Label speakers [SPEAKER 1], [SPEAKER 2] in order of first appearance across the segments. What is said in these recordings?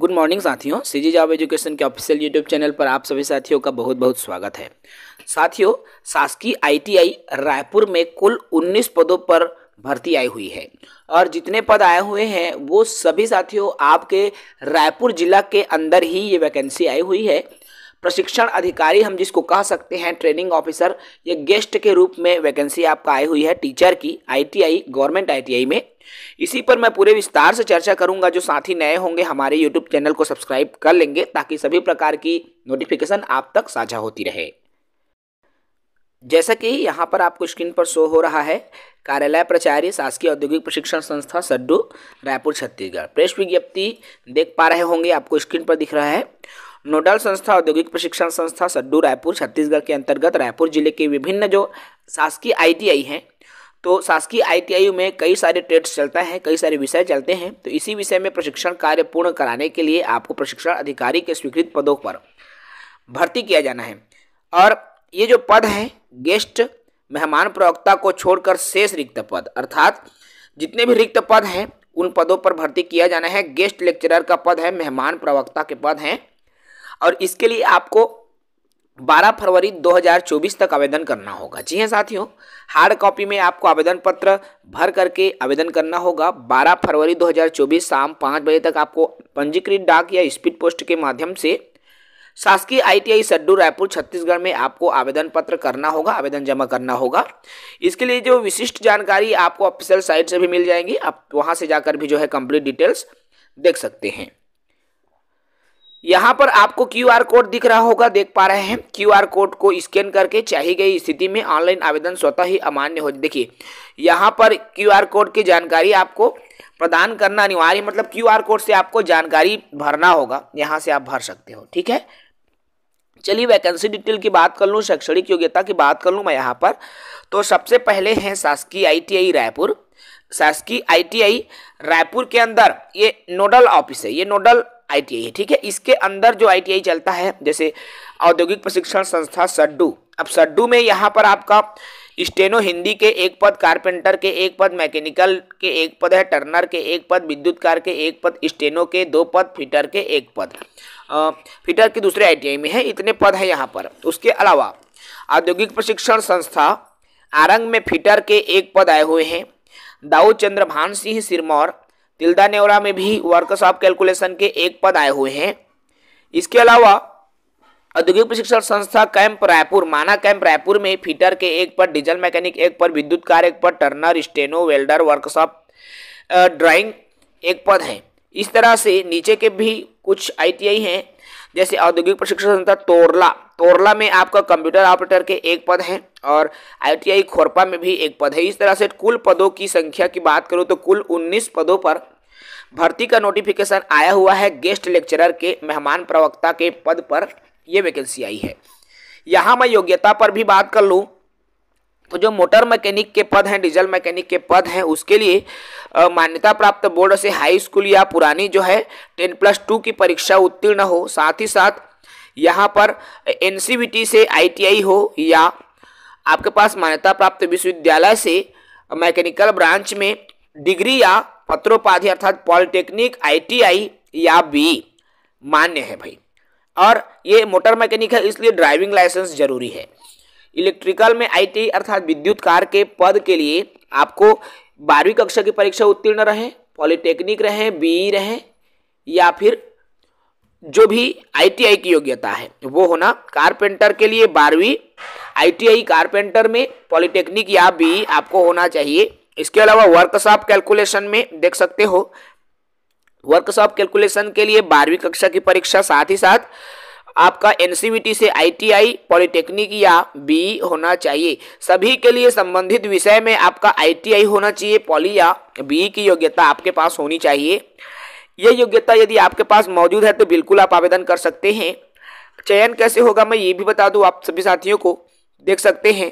[SPEAKER 1] good morning साथियों CG job education के official YouTube channel पर आप सभी साथियों का बहुत बहुत स्वागत है साथियों शासकीय आईटीआई रायपुर में कुल 19 पदों पर भर्ती आई हुई है और जितने पद आए हुए हैं वो सभी साथियों आपके रायपुर जिला के अंदर ही ये वैकेंसी आई हुई है प्रशिक्षण अधिकारी हम जिसको कह सकते हैं ट्रेनिंग ऑफिसर ये गेस्ट के रूप में वैकेंसी आपका आई हुई है टीचर की आईटीआई गवर्नमेंट आईटीआई में इसी पर मैं पूरे विस्तार से चर्चा करूंगा जो साथी नए होंगे हमारे यूट्यूब चैनल को सब्सक्राइब कर लेंगे ताकि सभी प्रकार की नोटिफिकेशन आप तक साझा होती रहे जैसा कि यहाँ पर आपको स्क्रीन पर शो हो रहा है कार्यालय प्रचारी शासकीय औद्योगिक प्रशिक्षण संस्था सड्डू रायपुर छत्तीसगढ़ प्रेस विज्ञप्ति देख पा रहे होंगे आपको स्क्रीन पर दिख रहा है नोडल संस्था औद्योगिक प्रशिक्षण संस्था सड्डू रायपुर छत्तीसगढ़ के अंतर्गत रायपुर जिले के विभिन्न जो शासकीय आईटीआई हैं तो शासकीय आईटीआई में कई सारे ट्रेड्स चलता है कई सारे विषय चलते हैं तो इसी विषय में प्रशिक्षण कार्य पूर्ण कराने के लिए आपको प्रशिक्षण अधिकारी के स्वीकृत पदों पर भर्ती किया जाना है और ये जो पद है गेस्ट मेहमान प्रवक्ता को छोड़कर शेष रिक्त पद अर्थात जितने भी रिक्त पद हैं उन पदों पर भर्ती किया जाना है गेस्ट लेक्चरर का पद है मेहमान प्रवक्ता के पद हैं और इसके लिए आपको 12 फरवरी 2024 तक आवेदन करना होगा जी हाँ साथियों हार्ड कॉपी में आपको आवेदन पत्र भर करके आवेदन करना होगा 12 फरवरी 2024 शाम पाँच बजे तक आपको पंजीकृत डाक या स्पीड पोस्ट के माध्यम से शासकीय आईटीआई सड्डू रायपुर छत्तीसगढ़ में आपको आवेदन पत्र करना होगा आवेदन जमा करना होगा इसके लिए जो विशिष्ट जानकारी आपको ऑफिशियल साइट से भी मिल जाएंगी आप वहाँ से जाकर भी जो है कंप्लीट डिटेल्स देख सकते हैं यहाँ पर आपको क्यू आर कोड दिख रहा होगा देख पा रहे हैं क्यू आर कोड को स्कैन करके चाहिए गई स्थिति में ऑनलाइन आवेदन स्वतः ही अमान्य हो देखिए यहाँ पर क्यू आर कोड की जानकारी आपको प्रदान करना अनिवार्य मतलब क्यू आर कोड से आपको जानकारी भरना होगा यहाँ से आप भर सकते हो ठीक है चलिए वैकेंसी डिटेल की बात कर लूँ शैक्षणिक योग्यता की बात कर लूँ मैं यहाँ पर तो सबसे पहले हैं शासकीय आई रायपुर शासकीय आई रायपुर के अंदर ये नोडल ऑफिस है ये नोडल आईटीआई है ठीक है इसके अंदर जो आईटीआई चलता है जैसे औद्योगिक प्रशिक्षण संस्था सड्डू अब सड्डू में यहाँ पर आपका स्टेनो हिंदी के एक पद कारपेंटर के एक पद मैकेनिकल के एक पद है टर्नर के एक पद विद्युत कार के एक पद स्टेनो के दो पद फिटर के एक पद आ, फिटर के दूसरे आईटीआई में है इतने पद हैं यहाँ पर उसके अलावा औद्योगिक प्रशिक्षण संस्था आरंग में फिटर के एक पद आए हुए हैं दाऊ चंद्र भान सिंह सिरमौर तिलदा नेवरा में भी वर्कशॉप कैलकुलेशन के एक पद आए हुए हैं इसके अलावा औद्योगिक प्रशिक्षण संस्था कैंप रायपुर माना कैंप रायपुर में फीटर के एक पर डीजल मैकेनिक एक पर विद्युत कार एक पर turner steno welder workshop drawing एक पद है इस तरह से नीचे के भी कुछ आईटीआई हैं जैसे औद्योगिक प्रशिक्षण संस्था तोरला तोरला में आपका कंप्यूटर ऑपरेटर के एक पद हैं और आईटीआई खोरपा में भी एक पद है इस तरह से कुल पदों की संख्या की बात करूँ तो कुल उन्नीस पदों पर भर्ती का नोटिफिकेशन आया हुआ है गेस्ट लेक्चरर के मेहमान प्रवक्ता के पद पर यह वैकेंसी आई है यहाँ मैं योग्यता पर भी बात कर लूँ तो जो मोटर मैकेनिक के पद हैं डीजल मैकेनिक के पद हैं उसके लिए मान्यता प्राप्त बोर्ड से हाई स्कूल या पुरानी जो है टेन प्लस टू की परीक्षा उत्तीर्ण हो साथ ही साथ यहाँ पर एन से आई हो या आपके पास मान्यता प्राप्त विश्वविद्यालय से मैकेनिकल ब्रांच में डिग्री या पत्रोपाधि अर्थात पॉलिटेक्निक आईटीआई या बी मान्य है भाई और ये मोटर मैकेनिक है इसलिए ड्राइविंग लाइसेंस जरूरी है इलेक्ट्रिकल में आई अर्थात विद्युत कार के पद के लिए आपको बारहवीं कक्षा की परीक्षा उत्तीर्ण रहे पॉलिटेक्निक रहे बी e रहे या फिर जो भी आईटीआई की योग्यता है वो होना कारपेंटर के लिए बारहवीं आईटीआई कारपेंटर में पॉलिटेक्निक या बीई e आपको होना चाहिए इसके अलावा वर्कशॉप कैलकुलेशन में देख सकते हो वर्कशॉप कैलकुलेशन के लिए बारहवीं कक्षा की परीक्षा साथ ही साथ आपका एनसीवीटी e से आईटीआई पॉलिटेक्निक या बी होना चाहिए सभी के लिए संबंधित विषय में आपका आईटीआई होना चाहिए पॉली या बी की योग्यता आपके पास होनी चाहिए यह योग्यता यदि आपके पास मौजूद है तो बिल्कुल आप आवेदन कर सकते हैं चयन कैसे होगा मैं ये भी बता दूँ आप सभी साथियों को देख सकते हैं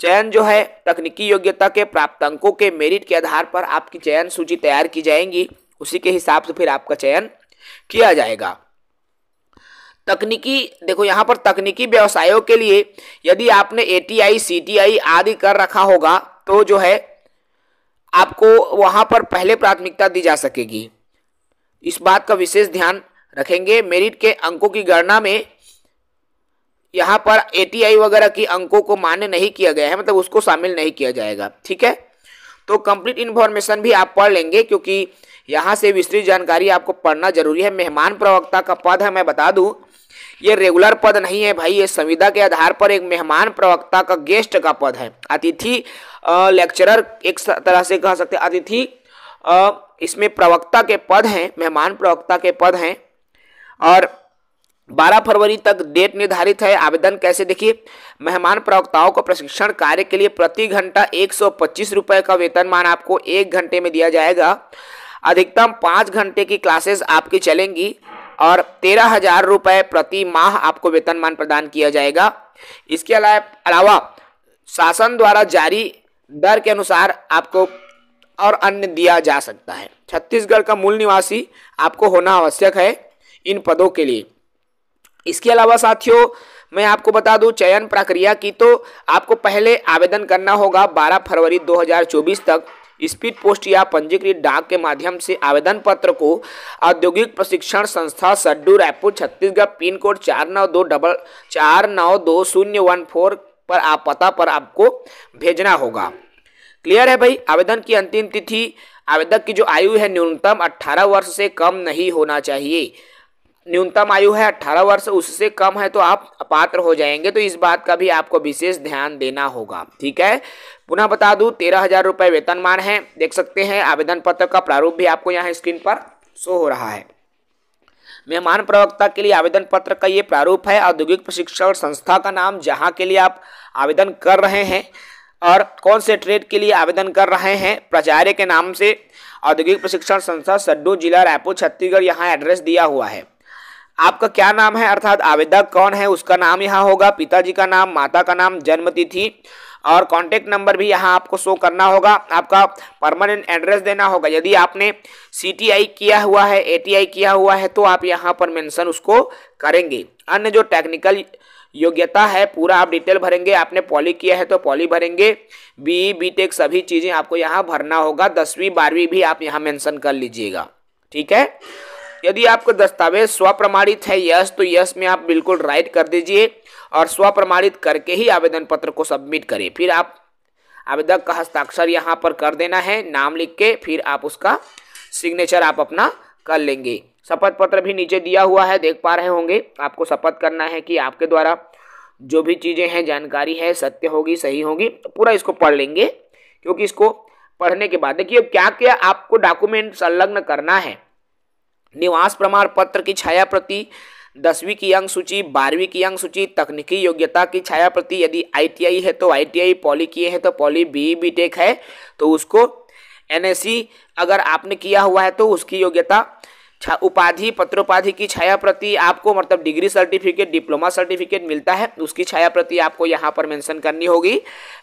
[SPEAKER 1] चयन जो है तकनीकी योग्यता के प्राप्त अंकों के मेरिट के आधार पर आपकी चयन सूची तैयार की जाएंगी उसी के हिसाब से फिर आपका चयन किया जाएगा तकनीकी देखो यहाँ पर तकनीकी व्यवसायों के लिए यदि आपने A T I C T I आदि कर रखा होगा तो जो है आपको वहाँ पर पहले प्राथमिकता दी जा सकेगी इस बात का विशेष ध्यान रखेंगे मेरिट के अंकों की गणना में यहाँ पर ए वगैरह की अंकों को मान्य नहीं किया गया है मतलब उसको शामिल नहीं किया जाएगा ठीक है तो कंप्लीट इन्फॉर्मेशन भी आप पढ़ लेंगे क्योंकि यहाँ से विस्तृत जानकारी आपको पढ़ना जरूरी है मेहमान प्रवक्ता का पद है मैं बता दूँ ये रेगुलर पद नहीं है भाई ये संविदा के आधार पर एक मेहमान प्रवक्ता का गेस्ट का पद है अतिथि लेक्चरर एक तरह से कह सकते अतिथि इसमें प्रवक्ता के पद हैं मेहमान प्रवक्ता के पद हैं और 12 फरवरी तक डेट निर्धारित है आवेदन कैसे देखिए मेहमान प्रवक्ताओं को प्रशिक्षण कार्य के लिए प्रति घंटा एक सौ रुपये का वेतनमान आपको एक घंटे में दिया जाएगा अधिकतम पाँच घंटे की क्लासेस आपकी चलेंगी और तेरह हजार रुपये प्रति माह आपको वेतनमान प्रदान किया जाएगा इसके अलावा शासन द्वारा जारी दर के अनुसार आपको और अन्य दिया जा सकता है छत्तीसगढ़ का मूल निवासी आपको होना आवश्यक है इन पदों के लिए इसके अलावा साथियों मैं आपको बता दूं चयन प्रक्रिया की तो आपको पहले आवेदन करना होगा 12 फरवरी 2024 तक स्पीड पोस्ट या पंजीकृत डाक के माध्यम से आवेदन पत्र को औद्योगिक प्रशिक्षण संस्था सड्डू रायपुर छत्तीसगढ़ पिन कोड चार नौ दो डबल चार नौ दो शून्य वन फोर पर आप पता पर आपको भेजना होगा क्लियर है भाई आवेदन की अंतिम तिथि आवेदक की जो आयु है न्यूनतम 18 वर्ष से कम नहीं होना चाहिए न्यूनतम आयु है 18 वर्ष उससे कम है तो आप अपात्र हो जाएंगे तो इस बात का भी आपको विशेष ध्यान देना होगा ठीक है पुनः बता दूँ तेरह हजार रुपये वेतनमान है देख सकते हैं आवेदन पत्र का प्रारूप भी आपको यहाँ स्क्रीन पर शो हो रहा है मेहमान प्रवक्ता के लिए आवेदन पत्र का ये प्रारूप है औद्योगिक प्रशिक्षण संस्था का नाम जहाँ के लिए आप आवेदन कर रहे हैं और कौन से ट्रेड के लिए आवेदन कर रहे हैं प्राचार्य के नाम से औद्योगिक प्रशिक्षण संस्था सड्डू जिला रायपुर छत्तीसगढ़ यहाँ एड्रेस दिया हुआ है आपका क्या नाम है अर्थात आवेदक कौन है उसका नाम यहाँ होगा पिताजी का नाम माता का नाम जन्मतिथि और कॉन्टैक्ट नंबर भी यहाँ आपको शो करना होगा आपका परमानेंट एड्रेस देना होगा यदि आपने सी किया हुआ है ए किया हुआ है तो आप यहाँ पर मेंशन उसको करेंगे अन्य जो टेक्निकल योग्यता है पूरा आप डिटेल भरेंगे आपने पॉली किया है तो पॉली भरेंगे बी बी टेक सभी चीज़ें आपको यहाँ भरना होगा दसवीं बारहवीं भी आप यहाँ मैंसन कर लीजिएगा ठीक है यदि आपका दस्तावेज स्वप्रमाणित है यस तो यस में आप बिल्कुल राइट कर दीजिए और स्वप्रमाणित करके ही आवेदन पत्र को सबमिट करें फिर आप आवेदक का हस्ताक्षर यहाँ पर कर देना है नाम लिख के फिर आप उसका सिग्नेचर आप अपना कर लेंगे शपथ पत्र भी नीचे दिया हुआ है देख पा रहे होंगे आपको शपथ करना है कि आपके द्वारा जो भी चीज़ें हैं जानकारी है सत्य होगी सही होगी तो पूरा इसको पढ़ लेंगे क्योंकि इसको पढ़ने के बाद देखिए क्या क्या आपको डॉक्यूमेंट संलग्न करना है निवास प्रमाण पत्र की छाया प्रति दसवीं की अंक सूची बारहवीं की अंक सूची तकनीकी योग्यता की छाया प्रति यदि आईटीआई है तो आईटीआई पॉली किए हैं तो पॉली बी बी टेक है तो उसको एनएससी अगर आपने किया हुआ है तो उसकी योग्यता उपाधि पत्रोपाधि की छाया प्रति आपको मतलब डिग्री सर्टिफिकेट डिप्लोमा सर्टिफिकेट मिलता है उसकी छाया प्रति आपको यहाँ पर मेंशन करनी होगी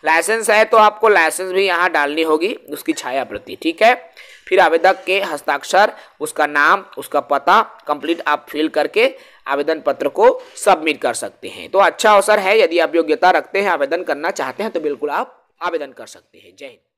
[SPEAKER 1] लाइसेंस है तो आपको लाइसेंस भी यहाँ डालनी होगी उसकी छाया प्रति ठीक है फिर आवेदक के हस्ताक्षर उसका नाम उसका पता कंप्लीट आप फिल करके आवेदन पत्र को सबमिट कर सकते हैं तो अच्छा अवसर है यदि आप योग्यता रखते हैं आवेदन करना चाहते हैं तो बिल्कुल आप आवेदन कर सकते हैं जय हिंद